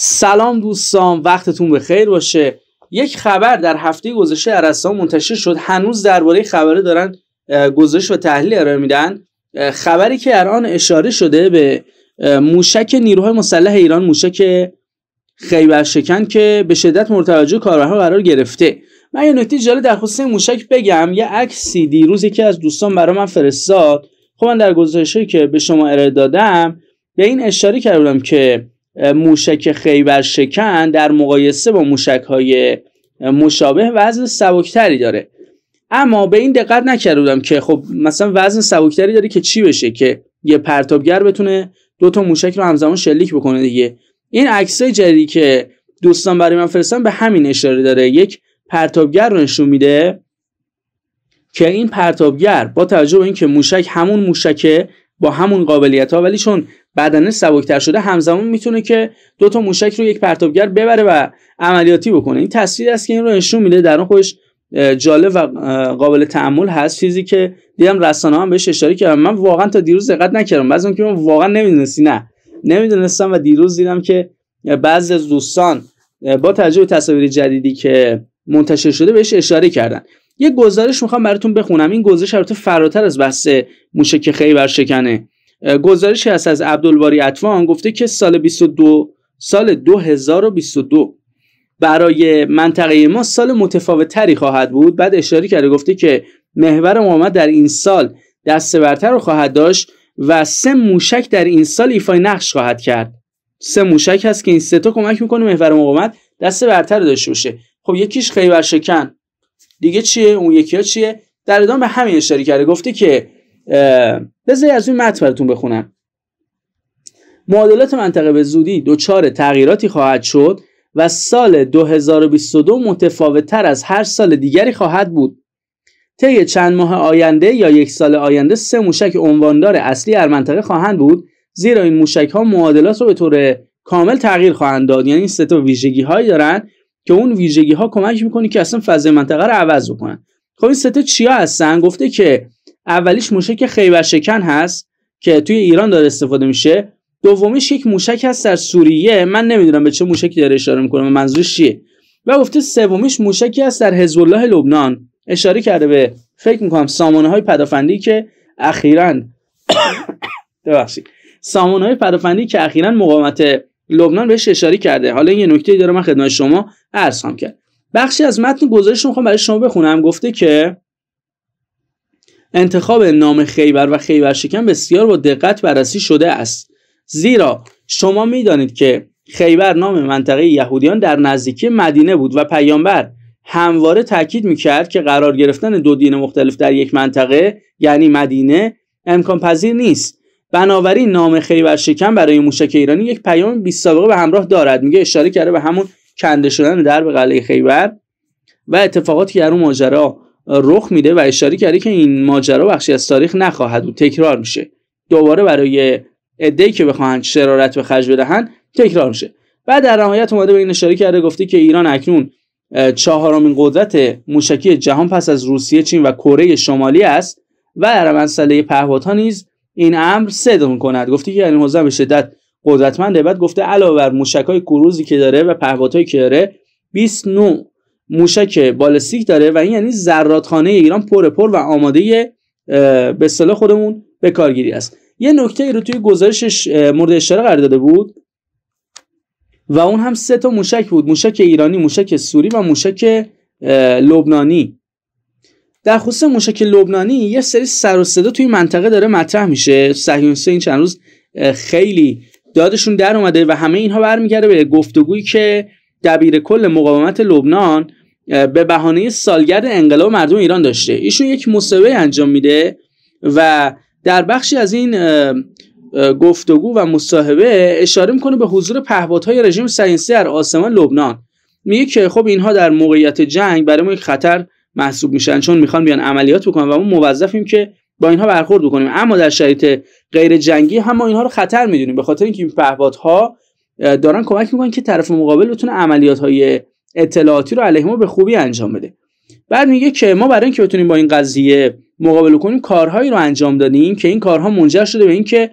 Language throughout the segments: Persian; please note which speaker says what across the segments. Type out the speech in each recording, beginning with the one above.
Speaker 1: سلام دوستان وقتتون به خیر باشه یک خبر در هفته گذشته عرستان منتشر شد هنوز درباره خبره دارن گزارش و تحلیل ارائه میدن خبری که الان اشاره شده به موشک نیروهای مسلح ایران موشک خیبر شکن که به شدت مرتوجه کارها قرار گرفته من یه نکته جالب در خصوص موشک بگم یه عکسی دیروز یکی از دوستان برای من فرستاد خب من در گزارشی که به شما ارائه دادم به این اشاره کردم که موشک خیبر شکن در مقایسه با موشک های مشابه وزن سبکتری داره اما به این دقت نکرده بودم که خب مثلا وزن سبکتری داره که چی بشه که یه پرتابگر بتونه دو تا موشک رو همزمان شلیک بکنه دیگه این عکسای جدی که دوستان برای من فرستن به همین اشاره داره یک پرتابگر رو نشون میده که این پرتابگر با توجه به اینکه موشک همون موشکه با همون قابلیت ها ولی چون بدنه سبکتر شده همزمان میتونه که دو تا موشک رو یک پرتابگر ببره و عملیاتی بکنه این تصویر است که این رو نشون میده در اون خودش جالب و قابل تعمل هست چیزی که دیدم رسانه هم بهش اشاره کردم من واقعا تا دیروز دقت نکردم بعضی که من واقعا نمیدونستی نه نمیدونستم و دیروز دیدم که بعضی از دوستان با توجه به تصاویر جدیدی که منتشر شده بهش اشاره کردن یه گزارش میخوام براتون بخونم این گزارش البته فراتر از بحث موشک خیبر شکنه گزارشی هست از عبدالباری اطوان گفته که سال 22 سال 2022 برای منطقه ما سال متفاوت تری خواهد بود بعد اشاره کرده گفته که محور محمد در این سال دست برتر رو خواهد داشت و سه موشک در این سال ایفای نقش خواهد کرد سه موشک هست که این سه تا کمک میکنه محور مقاومت دست برتر داشته باشه خب یکیش خیبر شکن دیگه چیه اون یکی ها چیه در ادامه به همین اشاره کرده گفته که بذاری از این متن براتون بخونم معادلات منطقه به زودی دچار تغییراتی خواهد شد و سال 2022 تر از هر سال دیگری خواهد بود طی چند ماه آینده یا یک سال آینده سه موشک عنواندار اصلی در منطقه خواهند بود زیرا این موشک ها معادلات رو به طور کامل تغییر خواهند داد یعنی این سه تا ویژگی هایی دارن که اون ویژگی ها کمک میکنه که اصلا فضای منطقه رو عوض بکنن خب این سه تا چیا هستن گفته که اولیش موشک خیبرشکن هست که توی ایران داره استفاده میشه دومیش یک موشک هست در سوریه من نمیدونم به چه موشکی داره اشاره میکنه و منظورش چیه و گفته سومیش موشکی هست در حزب الله لبنان اشاره کرده به فکر میکنم سامانه های پدافندی که اخیرا ببخشید سامانه های پدافندی که اخیرا مقاومت لبنان بهش اشاره کرده حالا این یه نکته داره من خدمت شما عرض کرد بخشی از متن گزارش رو میخوام برای شما بخونم گفته که انتخاب نام خیبر و خیبر شکن بسیار با دقت بررسی شده است زیرا شما میدانید که خیبر نام منطقه یهودیان در نزدیکی مدینه بود و پیامبر همواره تاکید میکرد که قرار گرفتن دو دین مختلف در یک منطقه یعنی مدینه امکان پذیر نیست بنابراین نام خیبر شکن برای موشک ایرانی یک پیام بی سابقه به همراه دارد میگه اشاره کرده به همون کنده شدن در قلعه خیبر و اتفاقاتی که در اون ماجرا رخ میده و اشاره کرده که این ماجرا بخشی از تاریخ نخواهد بود تکرار میشه دوباره برای عده که بخواهند شرارت به خرج بدهند تکرار میشه و در نهایت اومده به این اشاره کرده گفته که ایران اکنون چهارمین قدرت موشکی جهان پس از روسیه، چین و کره شمالی است و در مسئله ها نیز این امر صدق کند گفته که این حوزه به شدت قدرتمنده بعد گفته علاوه بر موشکای کروزی که داره و پهپادهایی که داره 29 موشک بالستیک داره و این یعنی زراتخانه ایران پر پر و آماده به اصطلاح خودمون به کارگیری است یه نکته ای رو توی گزارشش مورد اشاره قرار داده بود و اون هم سه تا موشک بود موشک ایرانی موشک سوری و موشک لبنانی در خصوص موشک لبنانی یه سری سر و صدا توی منطقه داره مطرح میشه صهیونیست‌ها این چند روز خیلی دادشون در اومده و همه اینها برمیگرده به گفتگویی که دبیر کل مقاومت لبنان به بهانه سالگرد انقلاب مردم ایران داشته ایشون یک مصاحبه انجام میده و در بخشی از این گفتگو و مصاحبه اشاره میکنه به حضور پهپادهای رژیم سینسی در آسمان لبنان میگه که خب اینها در موقعیت جنگ برای ما یک خطر محسوب میشن چون میخوان بیان عملیات بکنن و ما موظفیم که با اینها برخورد بکنیم اما در شرایط غیر جنگی هم ما اینها رو خطر میدونیم به خاطر اینکه این پهپادها دارن کمک میکنن که طرف مقابل بتونه عملیات های اطلاعاتی رو علیه ما به خوبی انجام بده بعد میگه که ما برای اینکه بتونیم با این قضیه مقابله کنیم کارهایی رو انجام دادیم که این کارها منجر شده به اینکه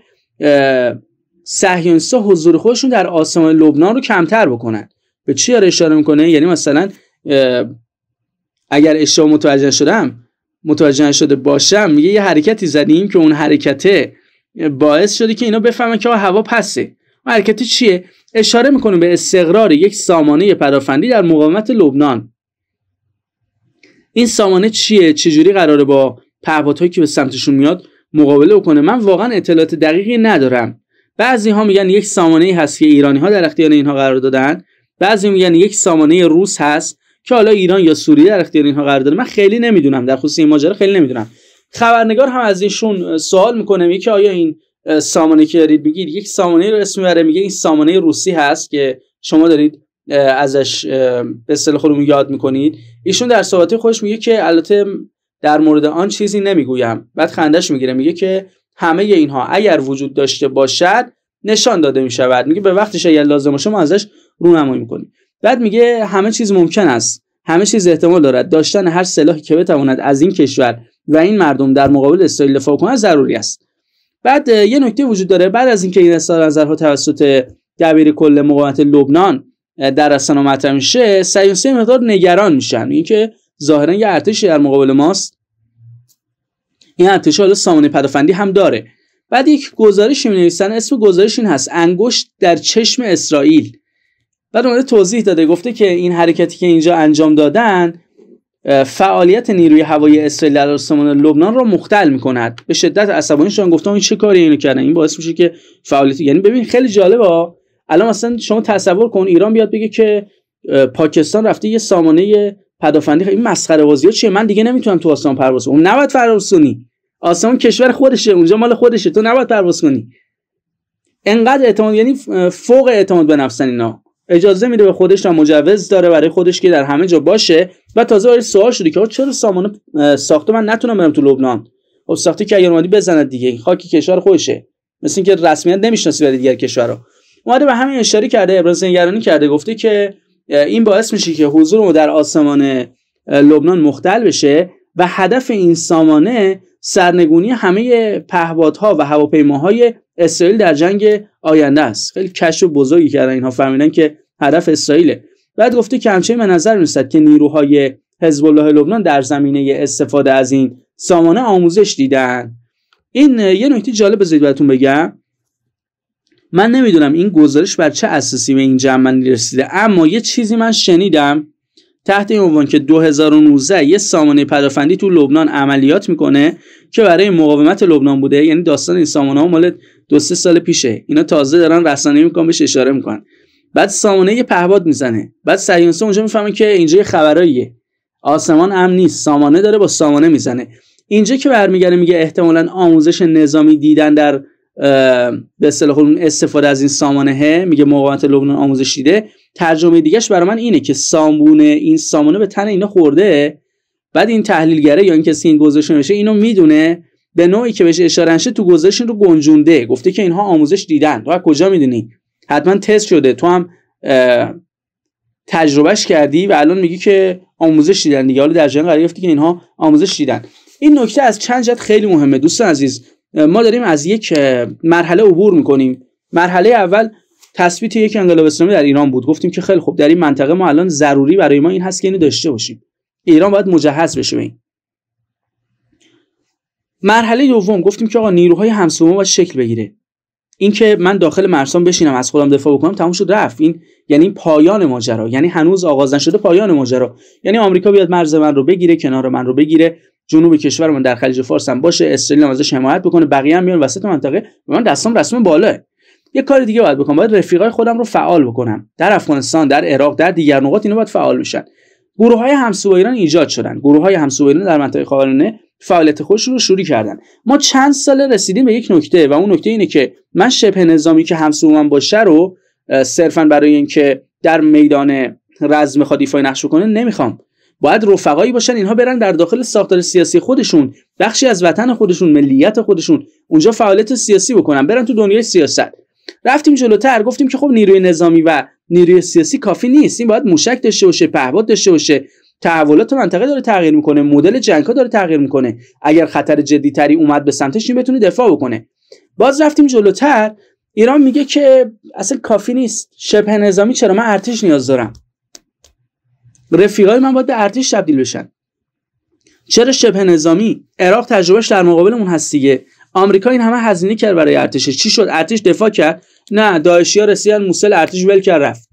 Speaker 1: صهیونیست‌ها حضور خودشون در آسمان لبنان رو کمتر بکنن به چی داره اشاره میکنه یعنی مثلا اگر اشتباه متوجه شدم متوجه شده باشم میگه یه حرکتی زدیم که اون حرکته باعث شده که اینا بفهمن که هوا پسه مرکتی چیه اشاره میکنه به استقرار یک سامانه پدافندی در مقاومت لبنان این سامانه چیه چجوری قراره با پهپادهایی که به سمتشون میاد مقابله کنه من واقعا اطلاعات دقیقی ندارم بعضی ها میگن یک سامانه هست که ایرانی ها در اختیار اینها قرار دادن بعضی میگن یک سامانه روس هست که حالا ایران یا سوریه در اختیار اینها قرار داده من خیلی نمیدونم در خصوص این ماجرا خیلی نمیدونم خبرنگار هم از ایشون سوال میکنه که آیا این سامانه که دارید میگید یک سامانه رو اسم میبره میگه این سامانه روسی هست که شما دارید ازش به اصطلاح خودمون یاد میکنید ایشون در صحبت خودش میگه که البته در مورد آن چیزی نمیگویم بعد خندش میگیره میگه که همه اینها اگر وجود داشته باشد نشان داده میشود میگه به وقتش اگر لازم باشه ما ازش رونمایی میکنیم بعد میگه همه چیز ممکن است همه چیز احتمال دارد داشتن هر سلاحی که بتواند از این کشور و این مردم در مقابل اسرائیل دفاع کنه ضروری است بعد یه نکته وجود داره بعد از اینکه این اصلاح نظرها توسط دبیر کل مقاومت لبنان در رسانه مطرح میشه سیونسی مقدار نگران میشن اینکه ظاهرا یه ارتشی در مقابل ماست این ارتش حالا سامانه پدافندی هم داره بعد یک گزارشی می نویسن اسم گزارش این هست انگشت در چشم اسرائیل بعد مورد توضیح داده گفته که این حرکتی که اینجا انجام دادن فعالیت نیروی هوایی اسرائیل در آسمان لبنان را مختل میکند به شدت عصبانی شدن گفتم این چه کاری اینو کردن این باعث میشه که فعالیت یعنی ببین خیلی جالبه الان مثلا شما تصور کن ایران بیاد بگه که پاکستان رفته یه سامانه پدافندی این مسخره بازیه چیه من دیگه نمیتونم تو آسمان پرواز کنم نباید پرواز آسمان کشور خودشه اونجا مال خودشه تو نباید پرواز کنی انقدر اعتماد یعنی فوق اعتماد به نفسن اینا اجازه میده به خودش و مجوز داره برای خودش که در همه جا باشه و تازه برای سوال شده که چرا سامانه ساخته من نتونم برم تو لبنان خب ساخته که اگر اومدی بزند دیگه خاکی کشور خودشه مثل اینکه رسمیت نمیشناسی برای دیگر رو اومده به همین اشاره کرده ابراز نگرانی کرده گفته که این باعث میشه که حضور ما در آسمان لبنان مختل بشه و هدف این سامانه سرنگونی همه پهپادها و هواپیماهای اسرائیل در جنگ آینده است خیلی کش و بزرگی کردن اینها فهمیدن که هدف اسرائیله بعد گفته که همچنین به نظر میرسد که نیروهای حزب الله لبنان در زمینه استفاده از این سامانه آموزش دیدن این یه نکته جالب بذارید براتون بگم من نمیدونم این گزارش بر چه اساسی به این جمع رسیده اما یه چیزی من شنیدم تحت این عنوان که 2019 یه سامانه پدافندی تو لبنان عملیات میکنه که برای مقاومت لبنان بوده یعنی داستان این سامانه ها مال دو سه سال پیشه اینا تازه دارن رسانه میکنن بهش اشاره میکنن بعد سامانه یه پهباد میزنه بعد سریانسه اونجا میفهمه که اینجا یه خبراییه آسمان امن نیست سامانه داره با سامانه میزنه اینجا که برمیگره میگه احتمالا آموزش نظامی دیدن در به استفاده از این سامانه میگه مقاومت لبنان آموزش دیده ترجمه دیگهش برای من اینه که سامونه این سامونه به تن اینا خورده بعد این تحلیلگره یا این کسی این گزارش نوشته اینو میدونه به نوعی که بهش اشاره نشه تو گزارش رو گنجونده گفته که اینها آموزش دیدن تو کجا میدونی حتما تست شده تو هم تجربهش کردی و الان میگی که آموزش دیدن دیگه حالا در جریان قرار گرفتی که اینها آموزش دیدن این نکته از چند جهت خیلی مهمه دوستان عزیز ما داریم از یک مرحله عبور میکنیم مرحله اول تثبیت یک انقلاب اسلامی در ایران بود گفتیم که خیلی خوب در این منطقه ما الان ضروری برای ما این هست که اینو داشته باشیم ایران باید مجهز بشه این مرحله دوم گفتیم که آقا نیروهای همسوم باید شکل بگیره اینکه من داخل مرسان بشینم از خودم دفاع بکنم تموم شد رفت این یعنی این پایان ماجرا یعنی هنوز آغاز نشده پایان ماجرا یعنی آمریکا بیاد مرز من رو بگیره کنار من رو بگیره جنوب کشور من در خلیج فارس هم باشه اسرائیل هم ازش حمایت بکنه بقیه هم میان وسط منطقه و من دستم رسم بالا یه کار دیگه باید بکنم باید رفیقای خودم رو فعال بکنم در افغانستان در عراق در دیگر نقاط اینا باید فعال بشن گروه های همسو ایران ایجاد شدن گروه های همسو ایران در منطقه خاورمیانه فعالیت خودشون رو شروع کردن ما چند ساله رسیدیم به یک نکته و اون نکته اینه که من شبه نظامی که همسو من باشه رو صرفا برای اینکه در میدان رزم میخواد ایفای نقش بکنه نمیخوام باید رفقایی باشن اینها برن در داخل ساختار سیاسی خودشون بخشی از وطن خودشون ملیت خودشون اونجا فعالیت سیاسی بکنن برن تو دنیای سیاست رفتیم جلوتر گفتیم که خب نیروی نظامی و نیروی سیاسی کافی نیست این باید موشک داشته باشه پهباد داشته باشه تحولات منطقه داره تغییر میکنه مدل ها داره تغییر میکنه اگر خطر تری اومد به سمتش این بتونه دفاع بکنه باز رفتیم جلوتر ایران میگه که اصل کافی نیست شبه نظامی چرا من ارتش نیاز دارم رفیقای من باید به ارتش تبدیل بشن چرا شبه نظامی عراق تجربهش در مقابلمون هست دیگه آمریکا این همه هزینه کرد برای ارتشش چی شد ارتش دفاع کرد نه داعشیا رسیدن موسل ارتش ول کرد رفت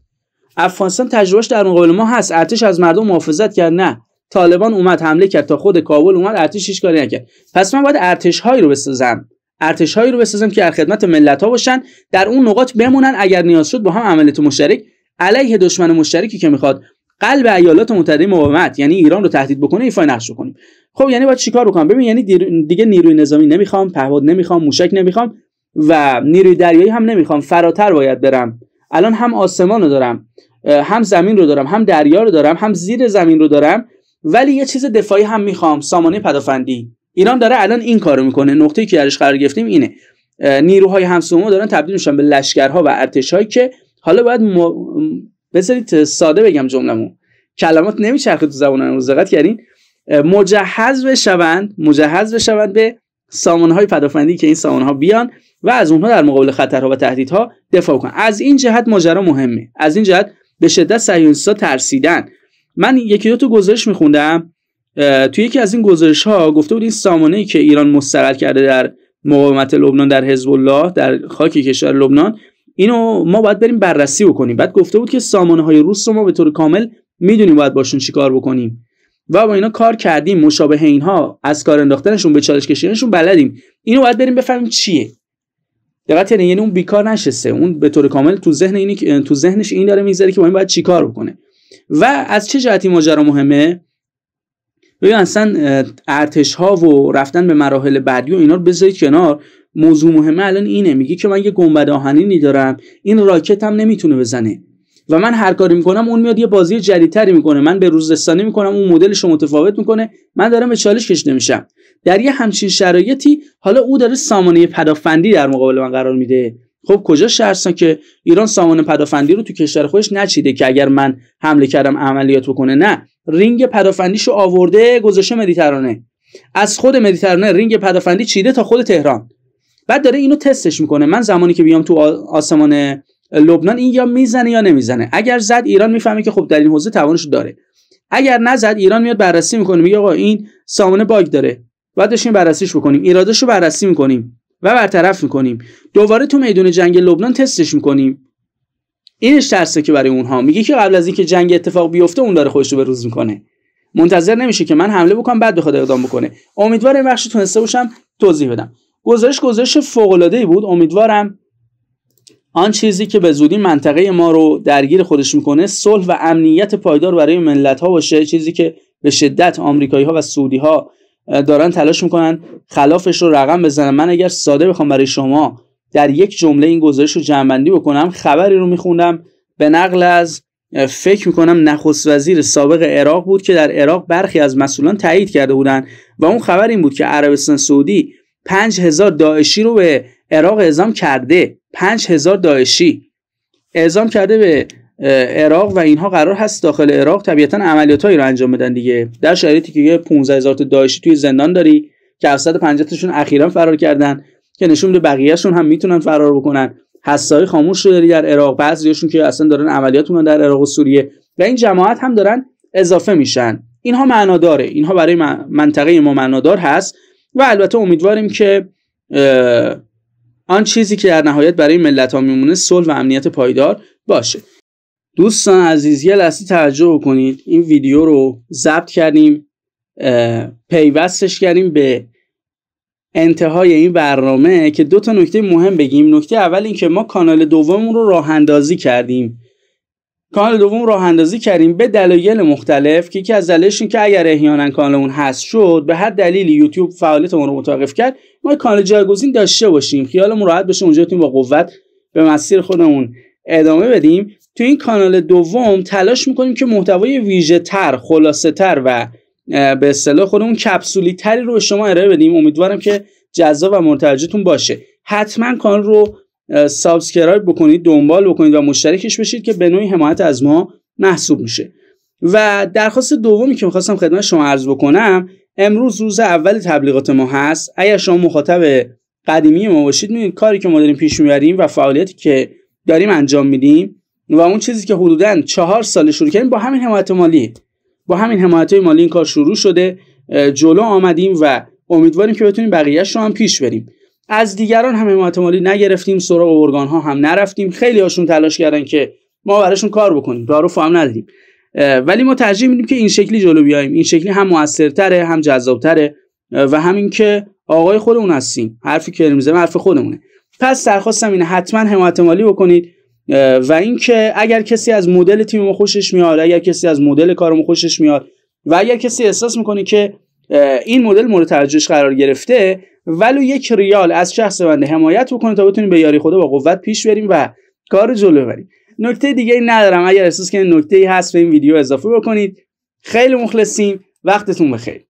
Speaker 1: افغانستان تجربهش در مقابل ما هست ارتش از مردم محافظت کرد نه طالبان اومد حمله کرد تا خود کابل اومد ارتش هیچ کاری نکرد پس من باید ارتش هایی رو بسازم ارتش هایی رو بسازم که در خدمت ملت ها باشن در اون نقاط بمونن اگر نیاز شد با هم عملیات مشترک علیه دشمن مشترکی که میخواد قلب ایالات متحده مقاومت یعنی ایران رو تهدید بکنه ایفا نقش کنیم خب یعنی باید چیکار بکنم ببین یعنی دیگه نیروی نظامی نمیخوام پهباد نمیخوام موشک نمیخوام و نیروی دریایی هم نمیخوام فراتر باید برم الان هم آسمان رو دارم هم زمین رو دارم هم دریا رو دارم هم زیر زمین رو دارم ولی یه چیز دفاعی هم میخوام سامانه پدافندی ایران داره الان این کارو میکنه نقطه‌ای که درش قرار گرفتیم اینه نیروهای همسومو دارن تبدیل میشن به لشکرها و ارتشهایی که حالا باید بذارید ساده بگم جملمو کلمات نمیچرخه تو زبان امروز دقت کردین مجهز بشوند مجهز بشوند به سامانه های پدافندی که این سامانه ها بیان و از اونها در مقابل خطرها و تهدیدها دفاع کنن از این جهت ماجرا مهمه از این جهت به شدت ها ترسیدن من یکی دو تا گزارش میخوندم تو یکی از این گزارش ها گفته بود این سامانه ای که ایران مستقل کرده در مقاومت لبنان در حزب الله در خاک کشور لبنان اینو ما باید بریم بررسی بکنیم بعد گفته بود که سامانه های روس رو ما به طور کامل میدونیم باید باشون چیکار بکنیم و با اینا کار کردیم مشابه اینها از کار انداختنشون به چالش کشیدنشون بلدیم اینو باید بریم بفهمیم چیه دقت یعنی یعنی اون بیکار نشسته اون به طور کامل تو ذهن اینی تو ذهنش این داره میذاره که با این باید چیکار بکنه و از چه جهتی ماجرا مهمه ببین اصلا ارتش ها و رفتن به مراحل بعدی و اینا رو بذارید کنار موضوع مهمه الان اینه میگی که من یه گنبد آهنینی دارم این راکت هم نمیتونه بزنه و من هر کاری میکنم اون میاد یه بازی جدیدتری میکنه من به روزستانی میکنم اون مدلش متفاوت میکنه من دارم به چالش کشیده میشم در یه همچین شرایطی حالا او داره سامانه پدافندی در مقابل من قرار میده خب کجا شرسا که ایران سامانه پدافندی رو تو کشور خودش نچیده که اگر من حمله کردم عملیات بکنه نه رینگ پدافندیشو آورده گذاشته مدیترانه از خود مدیترانه رینگ پدافندی چیده تا خود تهران بعد داره اینو تستش میکنه من زمانی که بیام تو آسمان لبنان این یا میزنه یا نمیزنه اگر زد ایران میفهمه که خب در این حوزه توانش داره اگر نزد ایران میاد بررسی میکنه میگه آقا این سامانه باگ داره بعدش داشتیم بررسیش بکنیم ایرادش رو بررسی میکنیم و برطرف میکنیم دوباره تو میدون جنگ لبنان تستش میکنیم اینش ترسه که برای اونها میگه که قبل از اینکه جنگ اتفاق بیفته اون داره خودش رو به روز میکنه منتظر نمیشه که من حمله بکنم بعد بخواد اقدام بکنه امیدوارم بخش تونسته باشم توضیح بدم گزارش گزارش ای بود امیدوارم آن چیزی که به زودی منطقه ما رو درگیر خودش میکنه صلح و امنیت پایدار برای ملت ها باشه چیزی که به شدت آمریکایی ها و سعودی ها دارن تلاش میکنن خلافش رو رقم بزنن من اگر ساده بخوام برای شما در یک جمله این گزارش رو جمعبندی بکنم خبری رو میخوندم به نقل از فکر میکنم نخست وزیر سابق عراق بود که در عراق برخی از مسئولان تایید کرده بودند و اون خبر این بود که عربستان سعودی پنج هزار داعشی رو به عراق اعزام کرده پنج هزار داعشی اعزام کرده به عراق و اینها قرار هست داخل عراق طبیعتا عملیاتهایی رو انجام بدن دیگه در شرایطی که 15 هزار داعشی توی زندان داری که 750 تاشون اخیرا فرار کردن که نشون میده بقیهشون هم میتونن فرار بکنن حسای خاموش رو داری در عراق بعضیشون که اصلا دارن عملیات در عراق و سوریه و این جماعت هم دارن اضافه میشن اینها معناداره اینها برای منطقه ما معنادار هست و البته امیدواریم که آن چیزی که در نهایت برای ملت ها میمونه صلح و امنیت پایدار باشه دوستان عزیز یه لحظه توجه کنید این ویدیو رو ضبط کردیم پیوستش کردیم به انتهای این برنامه که دو تا نکته مهم بگیم نکته اول اینکه ما کانال دوممون رو راه اندازی کردیم کانال دوم راه اندازی کردیم به دلایل مختلف که یکی از دلایلش این که اگر احیانا کانالمون هست شد به هر دلیلی یوتیوب فعالیتمون رو متوقف کرد ما کانال جایگزین داشته باشیم خیالمون راحت بشه اونجا تیم با قوت به مسیر خودمون ادامه بدیم تو این کانال دوم تلاش میکنیم که محتوای ویژه تر خلاصه تر و به اصطلاح خودمون کپسولی تری رو به شما ارائه بدیم امیدوارم که جذاب و مرتجتون باشه حتما کانال رو سابسکرایب بکنید دنبال بکنید و مشترکش بشید که به نوعی حمایت از ما محسوب میشه و درخواست دومی که میخواستم خدمت شما عرض بکنم امروز روز اول تبلیغات ما هست اگر شما مخاطب قدیمی ما باشید میدونید کاری که ما داریم پیش میبریم و فعالیتی که داریم انجام میدیم و اون چیزی که حدودا چهار سال شروع کردیم با همین حمایت مالی با همین حمایت مالی این کار شروع شده جلو آمدیم و امیدواریم که بتونیم بقیهش رو هم پیش بریم از دیگران هم حمایت مالی نگرفتیم سراغ ارگان ها هم نرفتیم خیلی هاشون تلاش کردن که ما براشون کار بکنیم دارو فهم ندیم. ولی ما ترجیح میدیم که این شکلی جلو بیایم این شکلی هم موثرتره هم جذابتره و همین که آقای خودمون هستیم حرفی که میزنیم حرف خودمونه پس درخواستم اینه حتما حمایت مالی بکنید و اینکه اگر کسی از مدل تیم ما خوشش میاد اگر کسی از مدل کارم خوشش میاد و اگر کسی احساس میکنه که این مدل مورد توجهش قرار گرفته ولو یک ریال از شخص بنده حمایت بکنید تا بتونیم به یاری خدا با قوت پیش بریم و کار جلو ببریم. نکته دیگه ندارم اگر احساس کنید نکته ای هست به این ویدیو اضافه بکنید خیلی مخلصیم وقتتون بخیر